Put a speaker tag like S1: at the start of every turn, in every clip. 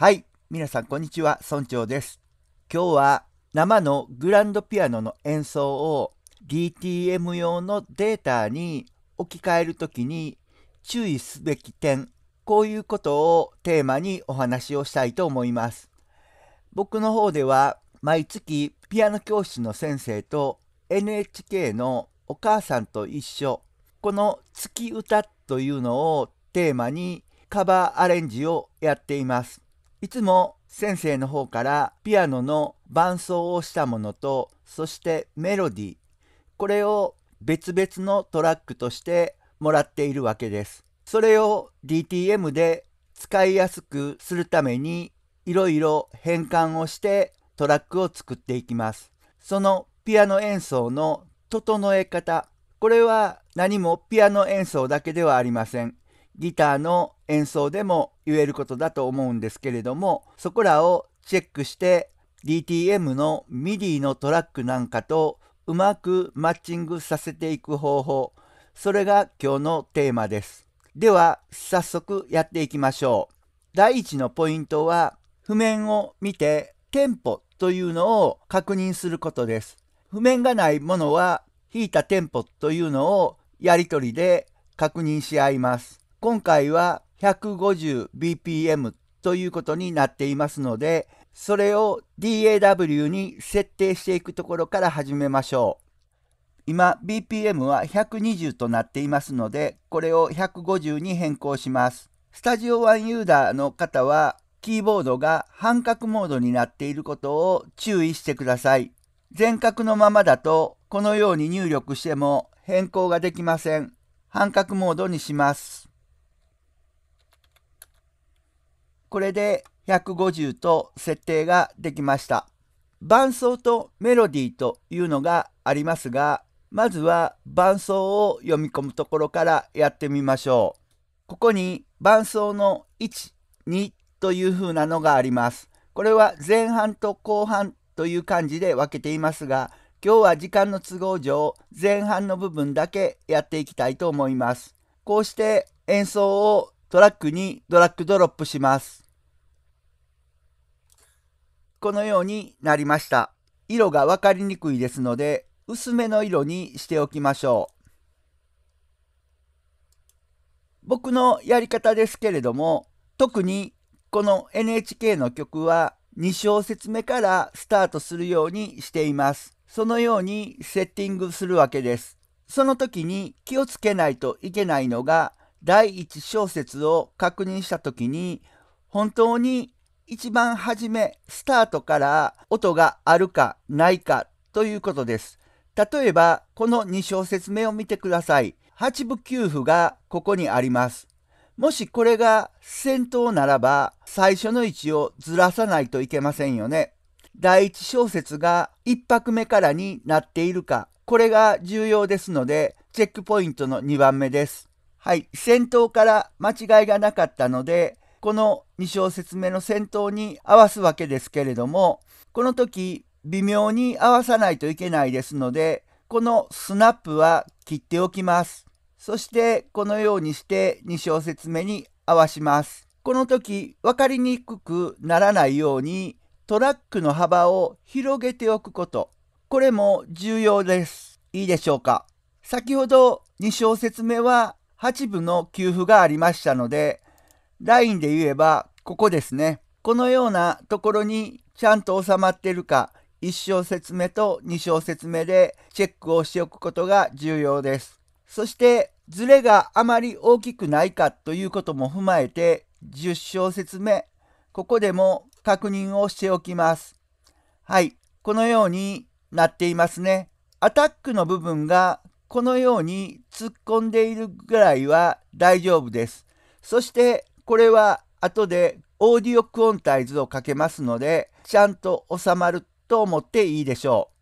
S1: はい、皆さんこんにちは、村長です。今日は生のグランドピアノの演奏を DTM 用のデータに置き換えるときに注意すべき点、こういうことをテーマにお話をしたいと思います。僕の方では毎月ピアノ教室の先生と NHK のお母さんと一緒、この月歌というのをテーマにカバーアレンジをやっています。いつも先生の方からピアノの伴奏をしたものとそしてメロディーこれを別々のトラックとしてもらっているわけです。それを DTM で使いやすくするためにいろいろ変換をしてトラックを作っていきます。そのピアノ演奏の整え方これは何もピアノ演奏だけではありません。ギターの演奏でも言えることだと思うんですけれどもそこらをチェックして DTM の MIDI のトラックなんかとうまくマッチングさせていく方法それが今日のテーマですでは早速やっていきましょう第1のポイントは譜面を見てテンポというのを確認することです譜面がないものは弾いたテンポというのをやり取りで確認し合います今回は 150bpm ということになっていますので、それを DAW に設定していくところから始めましょう。今 BPM は120となっていますので、これを150に変更します。スタジオワンユーダーの方は、キーボードが半角モードになっていることを注意してください。全角のままだと、このように入力しても変更ができません。半角モードにします。これで150と設定ができました。伴奏とメロディーというのがありますが、まずは伴奏を読み込むところからやってみましょう。ここに伴奏の1、2という風なのがあります。これは前半と後半という感じで分けていますが、今日は時間の都合上、前半の部分だけやっていきたいと思います。こうして演奏をトラックにドラッグドロップします。このようになりました。色が分かりにくいですので、薄めの色にしておきましょう。僕のやり方ですけれども、特にこの NHK の曲は2小節目からスタートするようにしています。そのようにセッティングするわけです。その時に気をつけないといけないのが第1小節を確認した時に本当に一番初めスタートから音があるかないかということです。例えばこの2小節目を見てください。8部9符がここにあります。もしこれが先頭ならば最初の位置をずらさないといけませんよね。第1小節が1拍目からになっているか、これが重要ですのでチェックポイントの2番目です。はい、先頭から間違いがなかったので、この2小節目の先頭に合わすわけですけれども、この時微妙に合わさないといけないですので、このスナップは切っておきます。そしてこのようにして2小節目に合わします。この時分かりにくくならないようにトラックの幅を広げておくこと。これも重要です。いいでしょうか。先ほど2小節目は8部の給付がありましたので、ラインで言えばここですね。このようなところにちゃんと収まってるか、1小節目と2小節目でチェックをしておくことが重要です。そして、ズレがあまり大きくないかということも踏まえて、10小節目、ここでも確認をしておきます。はい、このようになっていますね。アタックの部分がこのように突っ込んでいるぐらいは大丈夫です。そしてこれは後でオーディオクオンタイズをかけますのでちゃんと収まると思っていいでしょう。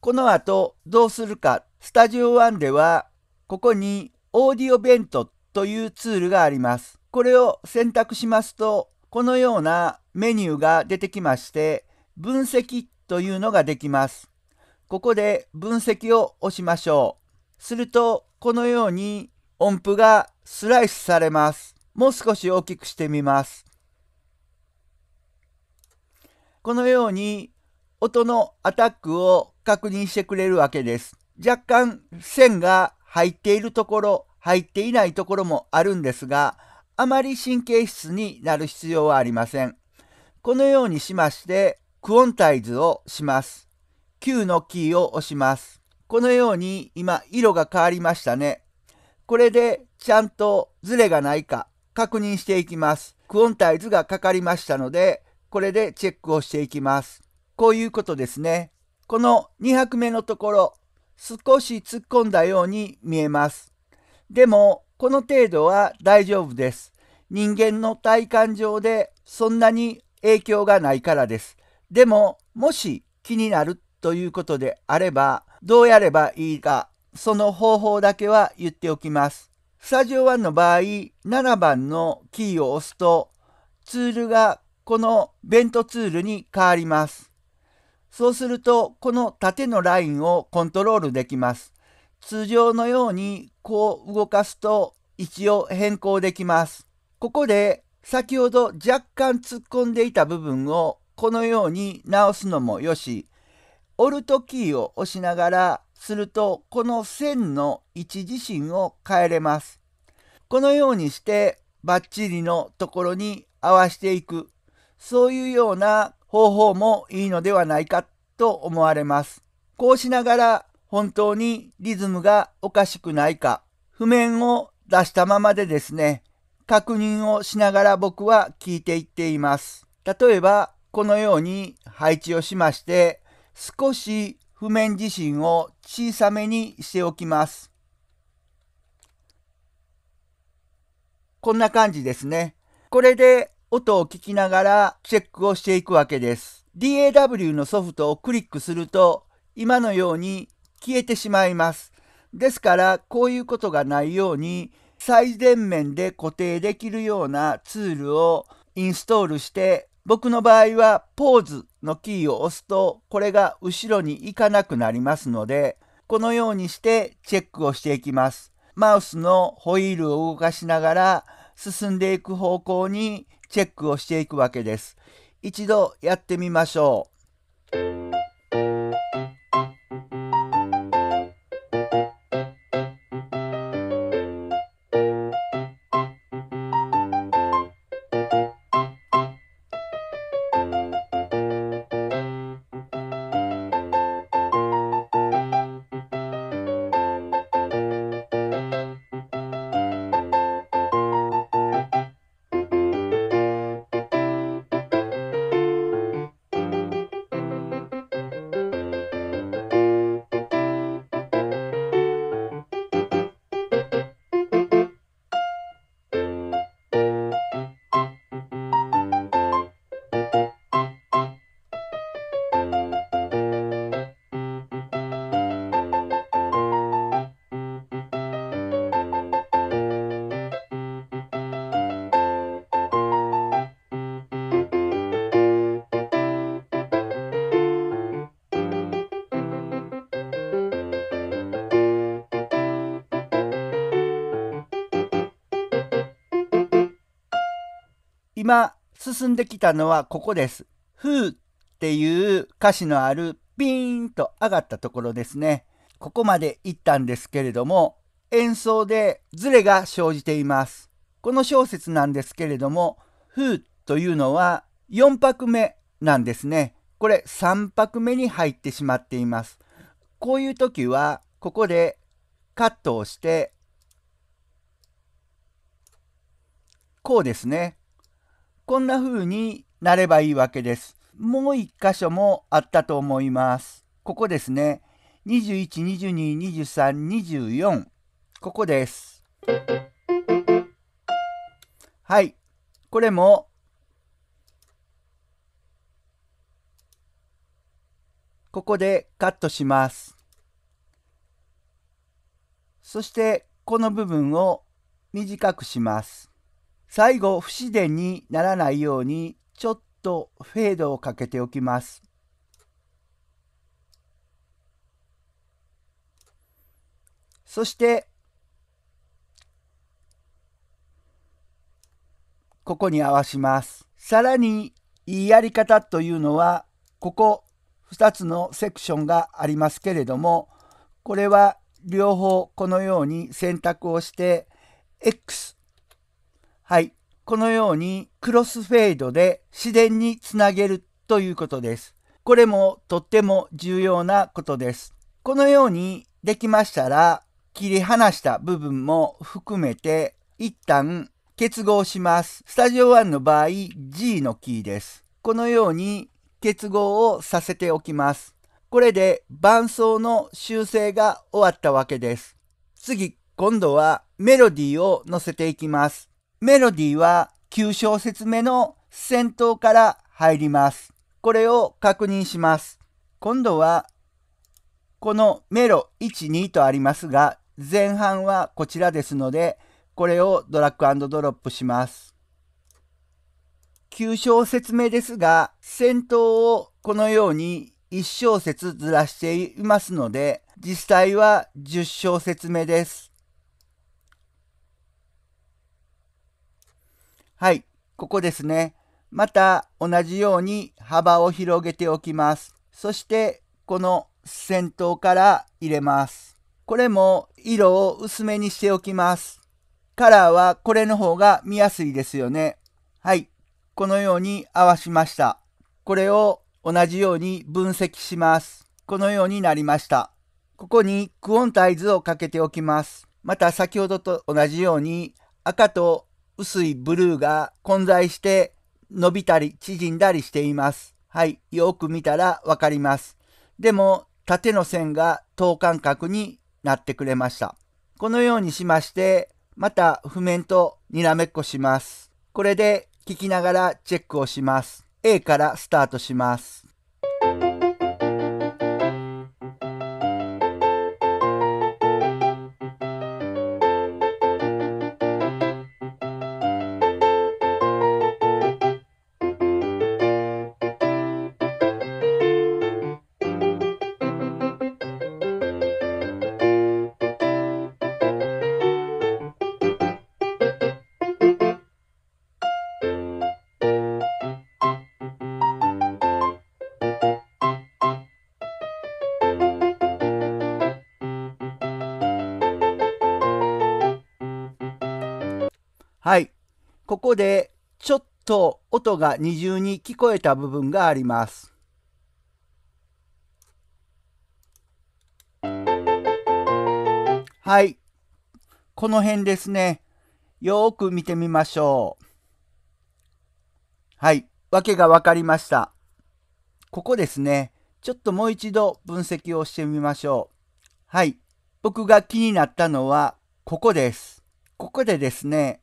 S1: この後どうするかスタジオ1ではここにオーディオベントというツールがあります。これを選択しますとこのようなメニューが出てきまして分析というのができます。ここで分析を押しましょう。すると、このように音符がスライスされます。もう少し大きくしてみます。このように音のアタックを確認してくれるわけです。若干線が入っているところ、入っていないところもあるんですが、あまり神経質になる必要はありません。このようにしまして、クオンタイズをします。Q のキーを押します。このように今色が変わりましたね。これでちゃんとズレがないか確認していきます。クオンタイズがかかりましたので、これでチェックをしていきます。こういうことですね。この2拍目のところ、少し突っ込んだように見えます。でも、この程度は大丈夫です。人間の体感上でそんなに影響がないからです。でも、もし気になるということであれば、どうやればいいか、その方法だけは言っておきます。スタジオ1の場合、7番のキーを押すと、ツールがこのベントツールに変わります。そうすると、この縦のラインをコントロールできます。通常のようにこう動かすと一応変更できます。ここで先ほど若干突っ込んでいた部分をこのように直すのもよし、オルトキーを押しながらするとこの線の位置自身を変えれます。このようにしてバッチリのところに合わしていくそういうような方法もいいのではないかと思われます。こうしながら本当にリズムがおかしくないか譜面を出したままでですね確認をしながら僕は聞いていっています。例えばこのように配置をしまして少し譜面自身を小さめにしておきます。こんな感じですね。これで音を聞きながらチェックをしていくわけです。DAW のソフトをクリックすると今のように消えてしまいます。ですからこういうことがないように最前面で固定できるようなツールをインストールして僕の場合はポーズのキーを押すとこれが後ろに行かなくなりますのでこのようにしてチェックをしていきます。マウスのホイールを動かしながら進んでいく方向にチェックをしていくわけです。一度やってみましょう。今進んできたのはここです。ふうっていう歌詞のあるピーンと上がったところですね。ここまで行ったんですけれども、演奏でズレが生じています。この小説なんですけれども、ふうというのは4拍目なんですね。これ3拍目に入ってしまっています。こういう時は、ここでカットをして、こうですね。こんな風になればいいわけです。もう一箇所もあったと思います。ここですね。21、22、23、24。ここです。はい。これも、ここでカットします。そして、この部分を短くします。最後不自然にならないようにちょっとフェードをかけておきます。そしてここに合わします。さらにいいやり方というのはここ2つのセクションがありますけれどもこれは両方このように選択をして X はい。このようにクロスフェードで自然につなげるということです。これもとっても重要なことです。このようにできましたら切り離した部分も含めて一旦結合します。スタジオ1の場合 G のキーです。このように結合をさせておきます。これで伴奏の修正が終わったわけです。次、今度はメロディーを乗せていきます。メロディーは9小節目の先頭から入ります。これを確認します。今度はこのメロ1、2とありますが、前半はこちらですので、これをドラッグドロップします。9小節目ですが、先頭をこのように1小節ずらしていますので、実際は10小節目です。はい、ここですね。また同じように幅を広げておきます。そしてこの先頭から入れます。これも色を薄めにしておきます。カラーはこれの方が見やすいですよね。はい。このように合わしました。これを同じように分析します。このようになりました。ここにクオンタイズをかけておきます。また先ほどと同じように赤と薄いブルーが混在して伸びたり縮んだりしています。はい、よく見たらわかります。でも、縦の線が等間隔になってくれました。このようにしまして、また譜面とにらめっこします。これで聞きながらチェックをします。A からスタートします。ここでちょっと音が二重に聞こえた部分があります。はい。この辺ですね。よーく見てみましょう。はい。わけが分かりました。ここですね。ちょっともう一度分析をしてみましょう。はい。僕が気になったのは、ここです。ここでですね、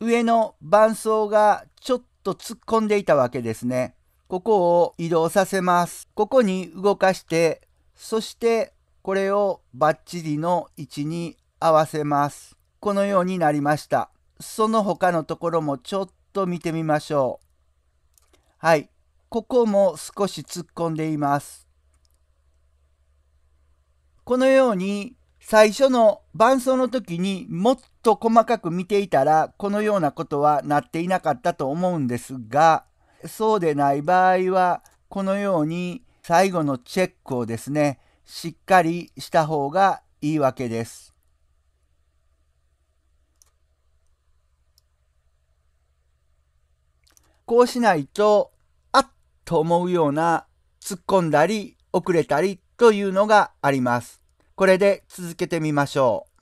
S1: 上の伴奏がちょっと突っ込んでいたわけですね。ここを移動させます。ここに動かして、そしてこれをバッチリの位置に合わせます。このようになりました。その他のところもちょっと見てみましょう。はい。ここも少し突っ込んでいます。このように最初の伴奏の時にもっと細かく見ていたらこのようなことはなっていなかったと思うんですがそうでない場合はこのように最後のチェックをですねしっかりした方がいいわけです。こうしないとあっと思うような突っ込んだり遅れたりというのがあります。これで続けてみましょう。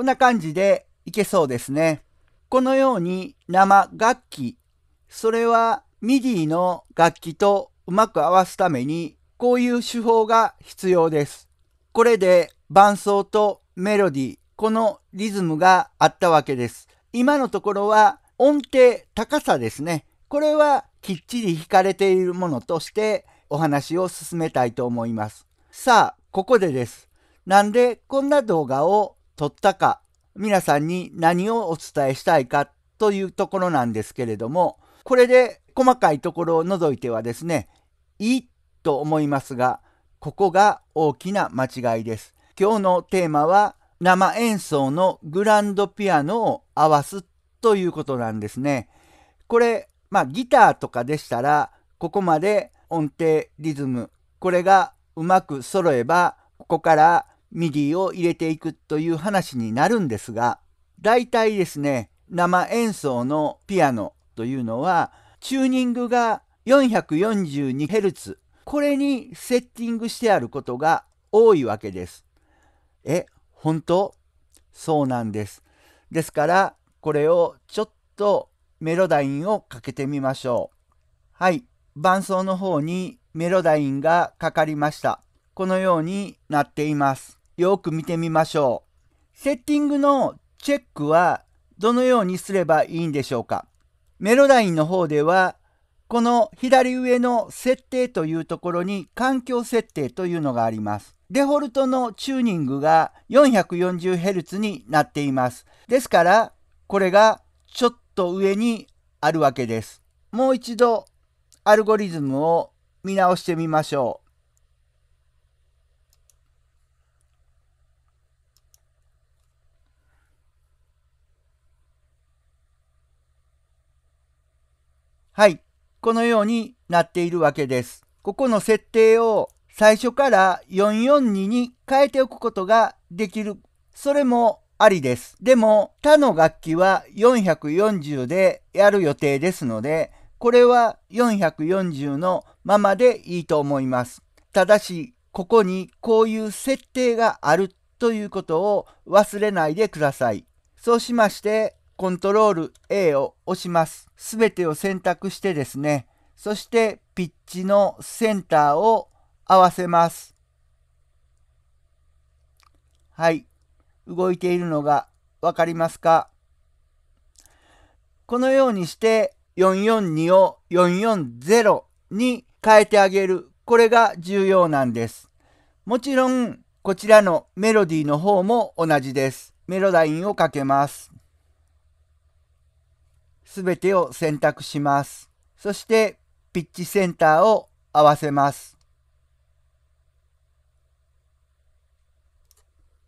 S1: こんな感じでいけそうですね。このように生楽器、それは MIDI の楽器とうまく合わすためにこういう手法が必要です。これで伴奏とメロディこのリズムがあったわけです。今のところは音程高さですね。これはきっちり弾かれているものとしてお話を進めたいと思います。さあ、ここでです。なんでこんな動画を取ったか、皆さんに何をお伝えしたいかというところなんですけれども、これで細かいところを除いてはですね、いいと思いますが、ここが大きな間違いです。今日のテーマは生演奏のグランドピアノを合わすということなんですね。これ、まあギターとかでしたら、ここまで音程、リズム、これがうまく揃えば、ここからミディを入れていくという話になるんですが、大体ですね、生演奏のピアノというのは、チューニングが 442Hz、これにセッティングしてあることが多いわけです。え、本当そうなんです。ですから、これをちょっとメロダインをかけてみましょう。はい、伴奏の方にメロダインがかかりました。このようになっています。よく見てみましょう。セッティングのチェックはどのようにすればいいんでしょうか。メロダインの方では、この左上の設定というところに環境設定というのがあります。デフォルトのチューニングが 440Hz になっています。ですから、これがちょっと上にあるわけです。もう一度アルゴリズムを見直してみましょう。はい、このようになっているわけです。ここの設定を最初から442に変えておくことができる。それもありです。でも他の楽器は440でやる予定ですので、これは440のままでいいと思います。ただし、ここにこういう設定があるということを忘れないでください。そうしまして、コントロール A を押します。すべてを選択してですね、そしてピッチのセンターを合わせます。はい。動いているのがわかりますかこのようにして442を440に変えてあげる。これが重要なんです。もちろん、こちらのメロディーの方も同じです。メロダインをかけます。全てを選択します。そしてピッチセンターを合わせます。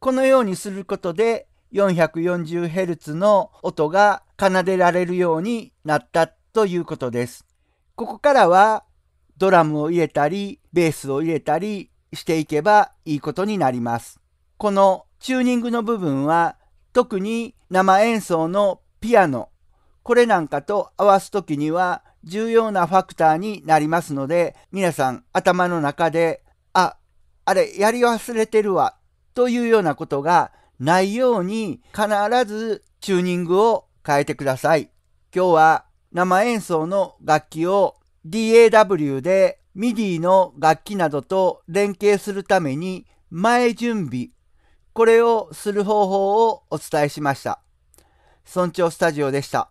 S1: このようにすることで 440Hz の音が奏でられるようになったということです。ここからはドラムを入れたりベースを入れたりしていけばいいことになります。このチューニングの部分は特に生演奏のピアノこれなんかと合わすときには重要なファクターになりますので、皆さん頭の中で、あ、あれやり忘れてるわ、というようなことがないように必ずチューニングを変えてください。今日は生演奏の楽器を DAW で MIDI の楽器などと連携するために前準備、これをする方法をお伝えしました。村長スタジオでした。